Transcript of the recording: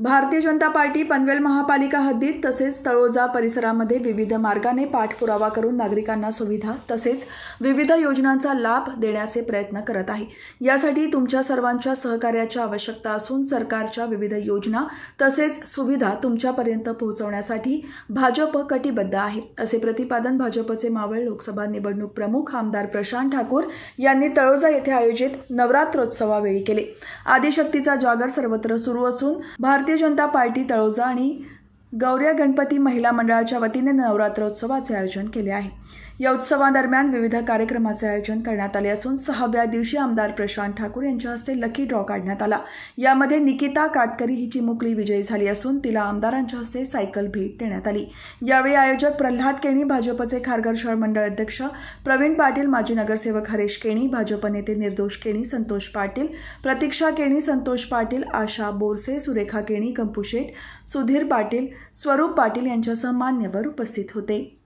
भारतीय जनता पार्टी पनवेल महापालिका हद्दीत तसेच तळोजा परिसरामध्ये विविध मार्गाने पाठपुरावा करून नागरिकांना सुविधा तसेच विविध योजनांचा लाभ देण्याचे प्रयत्न करत आहे यासाठी तुमच्या सर्वांच्या सहकार्याची आवश्यकता असून सरकारच्या विविध योजना तसेच सुविधा तुमच्यापर्यंत पोहोचवण्यासाठी भाजप कटिबद्ध आहे असे प्रतिपादन भाजपचे मावळ लोकसभा निवडणूक प्रमुख आमदार प्रशांत ठाकूर यांनी तळोजा येथे आयोजित नवरात्रोत्सवावेळी केले आदिशक्तीचा जागर सर्वत्र सुरू असून भारतीय भारतीय जनता पार्टी तळोजा आणि गौर्या गणपती महिला मंडळाच्या वतीने नवरात्रोत्सवाचे आयोजन केले आहे या उत्सवादरम्यान विविध कार्यक्रमाचे आयोजन करण्यात आले असून सहाव्या दिवशी आमदार प्रशांत ठाकूर यांच्या हस्ते लकी ड्रॉ काढण्यात आला यामध्ये निकिता कातकरी हिची मुकली विजयी झाली असून तिला आमदारांच्या हस्ते सायकल भेट देण्यात आली यावेळी आयोजक प्रल्हाद केणी भाजपचे खारघर शहर मंडळ अध्यक्ष प्रवीण पाटील माजी नगरसेवक हरेश केणी भाजप नेते निर्दोष केणी संतोष पाटील प्रतीक्षा केणी संतोष पाटील आशा बोरसे सुरेखा केणी गंपू सुधीर पाटील स्वरूप पाटील यांच्यासह मान्यवर उपस्थित होते